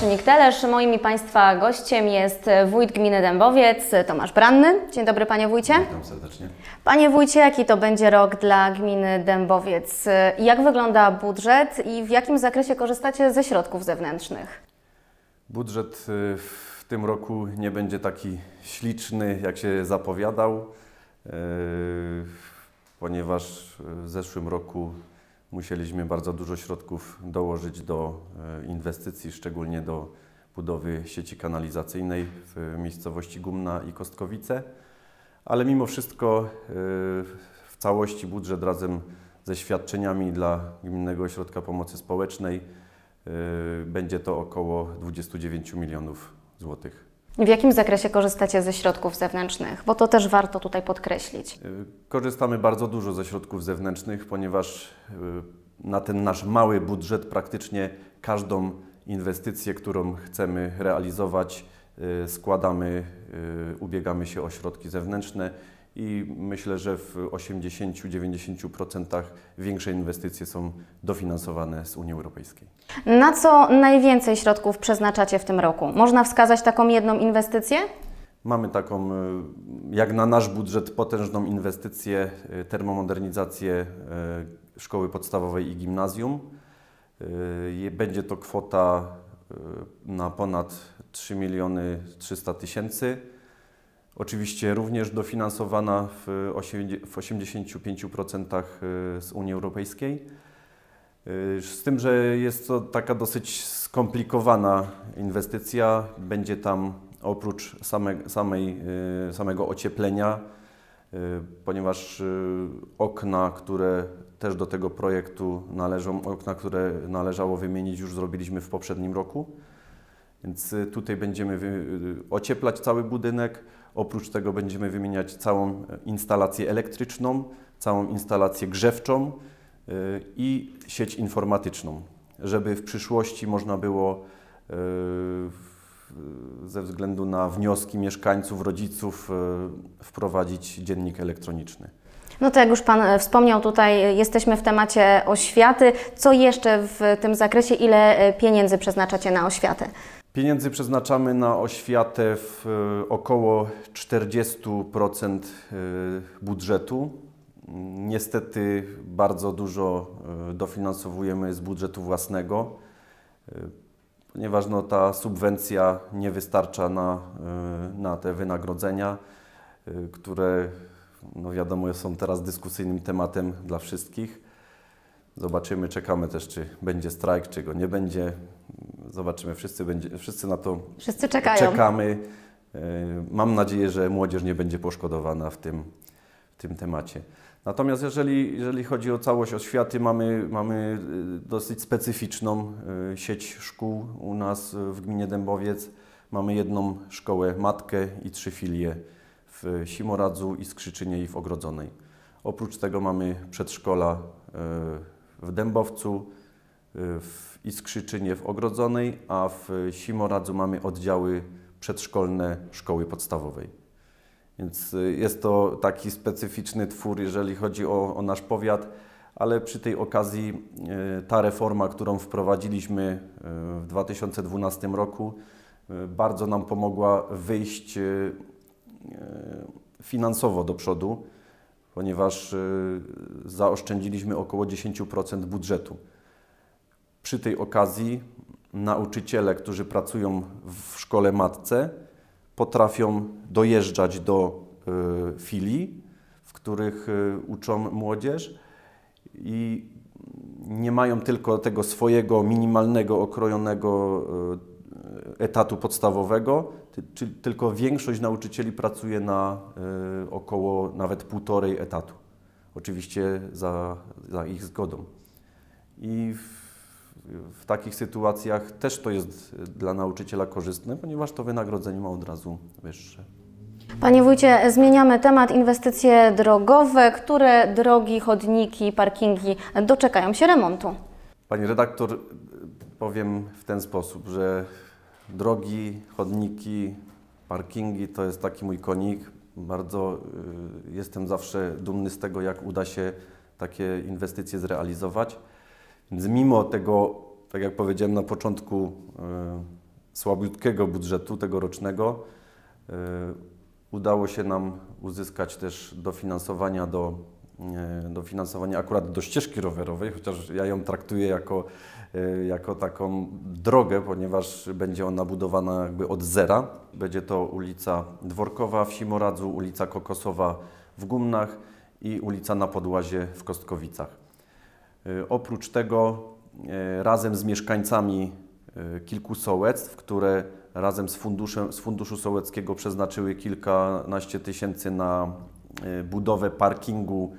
Szynik Telesz. Moim i Państwa gościem jest wójt gminy Dębowiec, Tomasz Branny. Dzień dobry Panie Wójcie. Witam serdecznie. Panie Wójcie, jaki to będzie rok dla gminy Dębowiec? Jak wygląda budżet i w jakim zakresie korzystacie ze środków zewnętrznych? Budżet y, w tym roku nie będzie taki śliczny, jak się zapowiadał, y, ponieważ w zeszłym roku musieliśmy bardzo dużo środków dołożyć do e, inwestycji, szczególnie do budowy sieci kanalizacyjnej w miejscowości Gumna i Kostkowice. Ale mimo wszystko e, w całości budżet razem ze świadczeniami dla Gminnego Ośrodka Pomocy Społecznej e, będzie to około 29 milionów złotych. W jakim zakresie korzystacie ze środków zewnętrznych? Bo to też warto tutaj podkreślić. Y, korzystamy bardzo dużo ze środków zewnętrznych, ponieważ y, na ten nasz mały budżet praktycznie każdą inwestycję, którą chcemy realizować, y, składamy, ubiegamy się o środki zewnętrzne i myślę, że w 80-90% większe inwestycje są dofinansowane z Unii Europejskiej. Na co najwięcej środków przeznaczacie w tym roku? Można wskazać taką jedną inwestycję? Mamy taką, e, jak na nasz budżet, potężną inwestycję, e, termomodernizację e, szkoły podstawowej i gimnazjum. Będzie to kwota na ponad 3 miliony 300 tysięcy. Oczywiście również dofinansowana w 85% y, z Unii Europejskiej. Y, z tym, że jest to taka dosyć skomplikowana inwestycja. Będzie tam oprócz same, samej, y, samego ocieplenia, ponieważ okna, które też do tego projektu należą, okna, które należało wymienić, już zrobiliśmy w poprzednim roku. Więc tutaj będziemy ocieplać cały budynek. Oprócz tego będziemy wymieniać całą e, instalację elektryczną, całą instalację grzewczą e, i sieć informatyczną, żeby w przyszłości można było e, ze względu na wnioski mieszkańców, rodziców wprowadzić dziennik elektroniczny. No to jak już Pan wspomniał tutaj, jesteśmy w temacie oświaty. Co jeszcze w tym zakresie, ile pieniędzy przeznaczacie na oświatę? Pieniędzy przeznaczamy na oświatę w e, około 40% e, budżetu. Niestety bardzo dużo e, dofinansowujemy z budżetu własnego, ponieważ no, ta subwencja nie wystarcza na, na te wynagrodzenia, które no wiadomo są teraz dyskusyjnym tematem dla wszystkich. Zobaczymy, czekamy też, czy będzie strajk, czy go nie będzie. Zobaczymy, wszyscy, będzie, wszyscy na to wszyscy czekają. czekamy. E, mam nadzieję, że młodzież nie będzie poszkodowana w tym, w tym temacie. Natomiast jeżeli, jeżeli chodzi o całość oświaty, mamy, mamy e, dosyć specyficzną e, sieć szkół u nas w gminie Dębowiec. Mamy jedną szkołę matkę i trzy filie w Simoradzu i Skrzyczynie i w Ogrodzonej. Oprócz tego mamy przedszkola w Dębowcu, w Iskrzyczynie w Ogrodzonej, a w Simoradzu mamy oddziały przedszkolne szkoły podstawowej. Więc y, jest to taki specyficzny twór, jeżeli chodzi o, o nasz powiat, ale przy tej okazji y, ta reforma, którą wprowadziliśmy y, w 2012 roku, bardzo nam pomogła wyjść finansowo do przodu, ponieważ zaoszczędziliśmy około 10% budżetu. Przy tej okazji nauczyciele, którzy pracują w szkole matce, potrafią dojeżdżać do e, filii, w których e, uczą młodzież i nie mają tylko tego swojego minimalnego, okrojonego e, etatu podstawowego, czyli tylko większość nauczycieli pracuje na około nawet półtorej etatu. Oczywiście za, za ich zgodą. I w, w takich sytuacjach też to jest dla nauczyciela korzystne, ponieważ to wynagrodzenie ma od razu wyższe. Panie wójcie, zmieniamy temat. Inwestycje drogowe. Które drogi, chodniki, parkingi doczekają się remontu? Pani redaktor, powiem w ten sposób, że drogi, chodniki, parkingi to jest taki mój konik. Bardzo y, jestem zawsze dumny z tego, jak uda się takie inwestycje zrealizować. Więc mimo tego, tak jak powiedziałem na początku, e, słabiutkiego budżetu tegorocznego, e, udało się nam uzyskać też dofinansowania do e, dofinansowanie akurat do ścieżki rowerowej, chociaż ja ją traktuję jako, jako taką drogę, ponieważ będzie ona budowana jakby od zera. Będzie to ulica Dworkowa w Simoradzu, ulica Kokosowa w Gumnach i ulica na Podłazie w Kostkowicach. E, oprócz tego e, razem z mieszkańcami e, kilku sołectw, które razem z, funduszem, z Funduszu Sołeckiego przeznaczyły kilkanaście tysięcy na budowę parkingu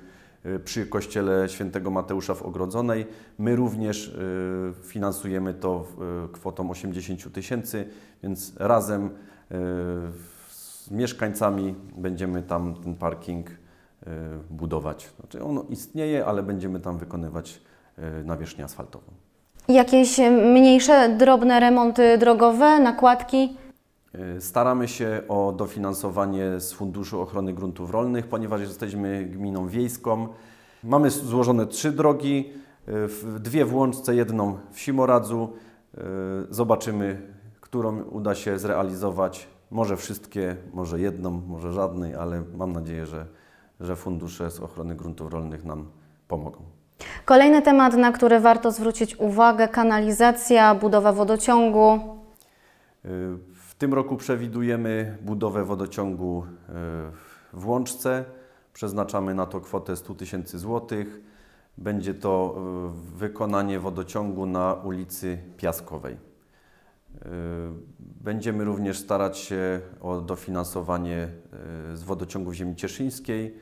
przy kościele świętego Mateusza w Ogrodzonej. My również finansujemy to kwotą 80 tysięcy, więc razem z mieszkańcami będziemy tam ten parking E, budować. Znaczy ono istnieje, ale będziemy tam wykonywać e, nawierzchnię asfaltową. Jakieś e, mniejsze, drobne remonty drogowe, nakładki? Staramy się o dofinansowanie z Funduszu Ochrony Gruntów Rolnych, ponieważ jesteśmy gminą wiejską. Mamy złożone trzy drogi, dwie w Łączce, jedną w Simoradzu. Zobaczymy, którą uda się zrealizować. Może wszystkie, może jedną, może żadnej, ale mam nadzieję, że że fundusze z ochrony gruntów rolnych nam pomogą. Kolejny temat, na który warto zwrócić uwagę, kanalizacja, budowa wodociągu. Y, w tym roku przewidujemy budowę wodociągu y, w Łączce. Przeznaczamy na to kwotę 100 tysięcy złotych. Będzie to y, wykonanie wodociągu na ulicy Piaskowej. Y, będziemy również starać się o dofinansowanie y, z wodociągów ziemi cieszyńskiej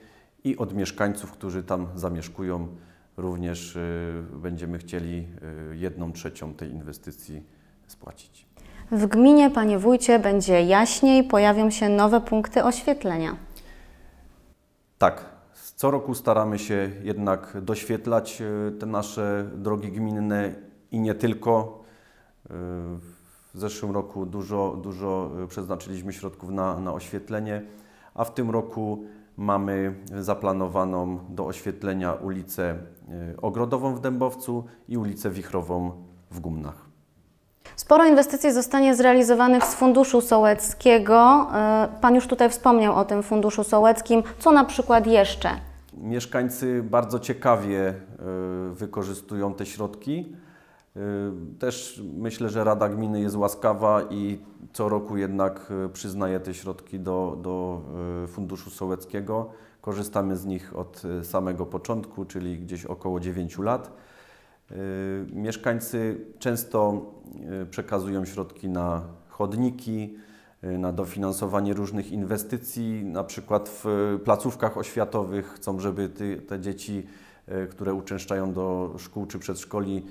i od mieszkańców, którzy tam zamieszkują, również y, będziemy chcieli jedną trzecią tej inwestycji spłacić. W gminie, panie wójcie, będzie jaśniej, pojawią się nowe punkty oświetlenia. Tak, co roku staramy się jednak doświetlać te nasze drogi gminne i nie tylko. W zeszłym roku dużo, dużo y, przeznaczyliśmy środków na, na oświetlenie, a w tym roku mamy zaplanowaną do oświetlenia ulicę y, Ogrodową w Dębowcu i ulicę Wichrową w Gumnach. Sporo inwestycji zostanie zrealizowanych z Funduszu Sołeckiego. Y, pan już tutaj wspomniał o tym Funduszu Sołeckim. Co na przykład jeszcze? Mieszkańcy bardzo ciekawie wykorzystują te środki. Y, też myślę, że Rada Gminy jest łaskawa i co roku jednak y, przyznaje te środki do, do y, Funduszu Sołeckiego. Korzystamy z nich od samego początku, czyli gdzieś około 9 lat. Mieszkańcy często przekazują środki na chodniki, na dofinansowanie różnych inwestycji, na przykład w placówkach oświatowych chcą, żeby te dzieci, które uczęszczają do szkół czy przedszkoli,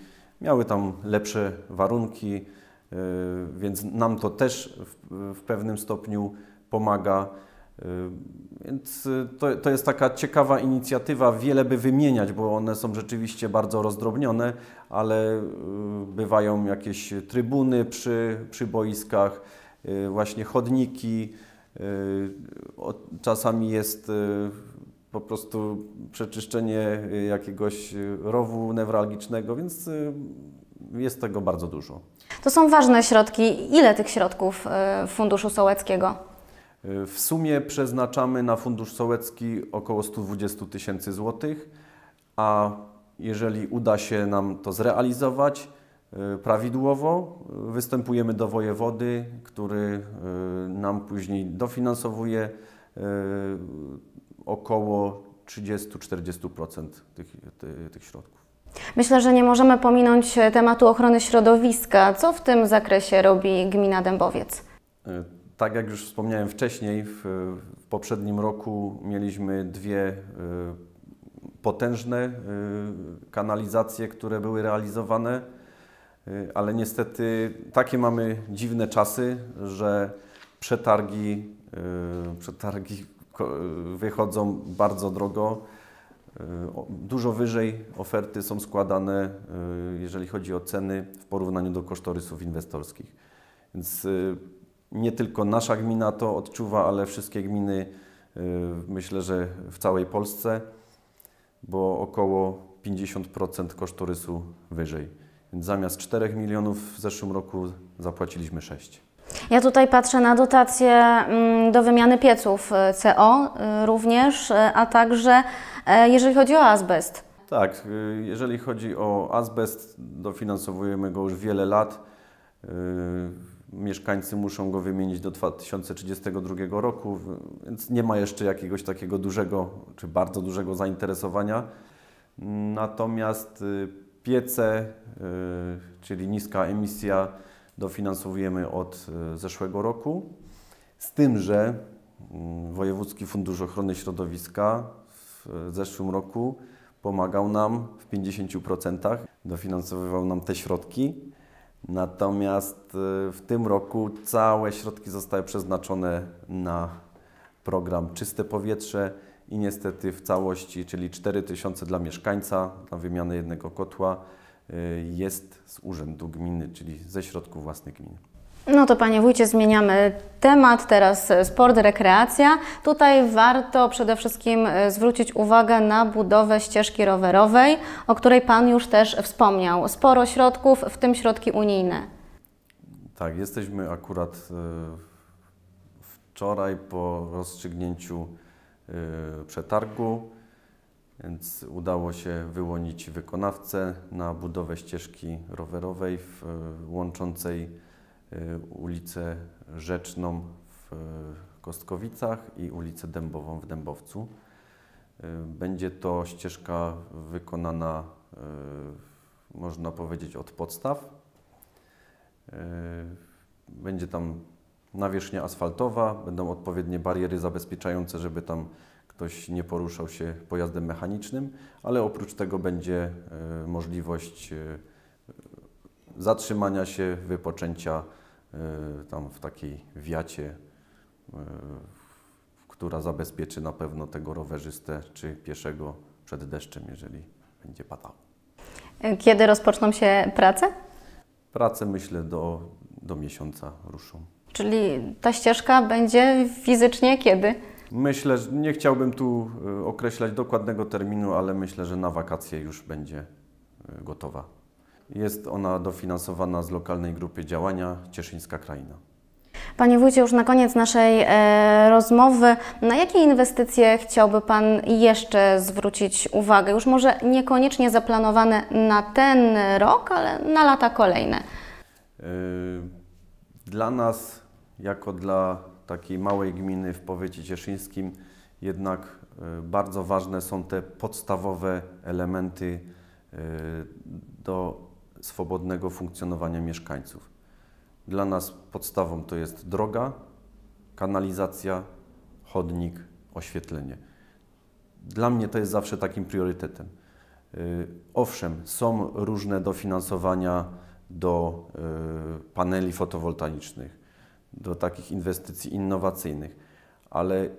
miały tam lepsze warunki, y, więc nam to też w pewnym stopniu pomaga. Y, więc y, to, to jest taka ciekawa inicjatywa, wiele by wymieniać, bo one są rzeczywiście bardzo rozdrobnione, ale bywają jakieś trybuny przy, przy boiskach, właśnie chodniki. Czasami jest po prostu przeczyszczenie y, jakiegoś y, rowu newralgicznego, więc y, jest tego bardzo dużo. To są ważne środki. Ile tych środków w Funduszu Sołeckiego? W sumie przeznaczamy na Fundusz Sołecki około 120 tysięcy złotych, a jeżeli uda się nam to zrealizować prawidłowo, występujemy do wojewody, który nam później dofinansowuje około 30-40% tych, tych środków. Myślę, że nie możemy pominąć e, tematu ochrony środowiska. Co w tym zakresie robi gmina Dębowiec? E, tak jak już wspomniałem wcześniej, w, w poprzednim roku mieliśmy dwie y, potężne y, kanalizacje, które były realizowane, y, ale niestety takie mamy dziwne czasy, że przetargi, przetargi wychodzą bardzo drogo. E, dużo wyżej oferty są składane, e, jeżeli chodzi o ceny, w porównaniu do kosztorysów inwestorskich. Więc e, nie tylko nasza gmina to odczuwa, ale wszystkie gminy, myślę, że w całej Polsce, bo około 50% kosztorysu wyżej. Więc zamiast 4 milionów w zeszłym roku zapłaciliśmy 6. Ja tutaj patrzę na dotacje mm, do wymiany pieców y, CO y, również, y, a także e, jeżeli chodzi o azbest. Tak, jeżeli chodzi o azbest, dofinansowujemy go już wiele lat. Mieszkańcy muszą go wymienić do 2032 roku, więc nie ma jeszcze jakiegoś takiego dużego czy bardzo dużego zainteresowania. Natomiast piece, czyli niska emisja, dofinansowujemy od e, zeszłego roku. Z tym, że mm, Wojewódzki Fundusz Ochrony Środowiska w e, zeszłym roku pomagał nam w 50%, dofinansowywał nam te środki. Natomiast e, w tym roku całe środki zostały przeznaczone na program Czyste Powietrze i niestety w całości, czyli 4000 dla mieszkańca, na wymianę jednego kotła, Y, jest z urzędu gminy, czyli ze środków własnych gminy. No to panie wójcie, zmieniamy temat, teraz sport, rekreacja. Tutaj warto przede wszystkim y, zwrócić uwagę na budowę ścieżki rowerowej, o której pan już też wspomniał. Sporo środków, w tym środki unijne. Tak, jesteśmy akurat y, wczoraj po rozstrzygnięciu przetargu więc udało się wyłonić wykonawcę na budowę ścieżki rowerowej w, e, łączącej e, ulicę Rzeczną w e, Kostkowicach i ulicę Dębową w Dębowcu. Będzie to ścieżka wykonana, można powiedzieć, od podstaw. Będzie tam nawierzchnia asfaltowa, będą odpowiednie bariery zabezpieczające, żeby tam ktoś nie poruszał się pojazdem mechanicznym, ale oprócz tego będzie e, możliwość e, zatrzymania się, wypoczęcia e, tam w takiej wiacie, która zabezpieczy na pewno tego rowerzystę czy pieszego przed deszczem, jeżeli będzie padał. Kiedy rozpoczną się prace? Prace myślę do, do miesiąca ruszą. Czyli ta ścieżka będzie fizycznie kiedy? Myślę, że nie chciałbym tu y, określać dokładnego terminu, ale myślę, że na wakacje już będzie y, gotowa. Jest ona dofinansowana z lokalnej grupy działania Cieszyńska Kraina. Panie Wójcie, już na koniec naszej e, rozmowy, na jakie inwestycje chciałby Pan jeszcze zwrócić uwagę? Już może niekoniecznie zaplanowane na ten rok, ale na lata kolejne. Y, dla nas, jako dla takiej małej gminy w powiecie cieszyńskim jednak e, bardzo ważne są te podstawowe elementy e, do swobodnego funkcjonowania mieszkańców. Dla nas podstawą to jest droga, kanalizacja, chodnik, oświetlenie. Dla mnie to jest zawsze takim priorytetem. E, owszem, są różne dofinansowania do paneli fotowoltaicznych do takich inwestycji innowacyjnych. Ale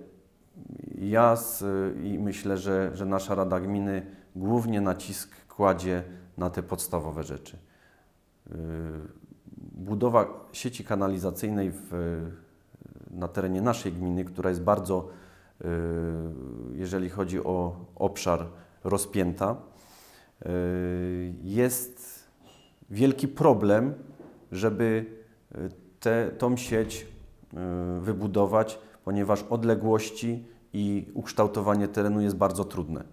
ja z, i myślę, że, że nasza Rada Gminy głównie nacisk kładzie na te podstawowe rzeczy. Y, budowa sieci kanalizacyjnej w, na terenie naszej gminy, która jest bardzo, y, jeżeli chodzi o obszar, rozpięta, y, jest wielki problem, żeby te, tą sieć y, wybudować, ponieważ odległości i ukształtowanie terenu jest bardzo trudne.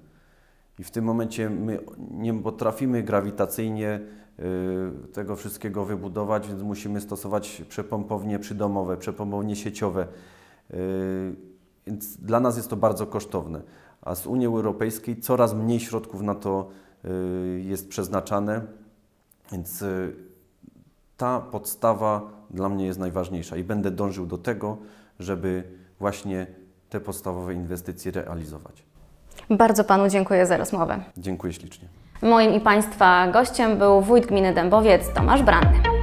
I w tym momencie my nie potrafimy grawitacyjnie y, tego wszystkiego wybudować, więc musimy stosować przepompownie przydomowe, przepompownie sieciowe. Y, więc dla nas jest to bardzo kosztowne. A z Unii Europejskiej coraz mniej środków na to jest przeznaczane, więc ta podstawa dla mnie jest najważniejsza i będę dążył do tego, żeby właśnie te podstawowe inwestycje realizować. Bardzo Panu dziękuję za rozmowę. Dziękuję ślicznie. Moim i Państwa gościem był wójt gminy Dębowiec Tomasz Branny.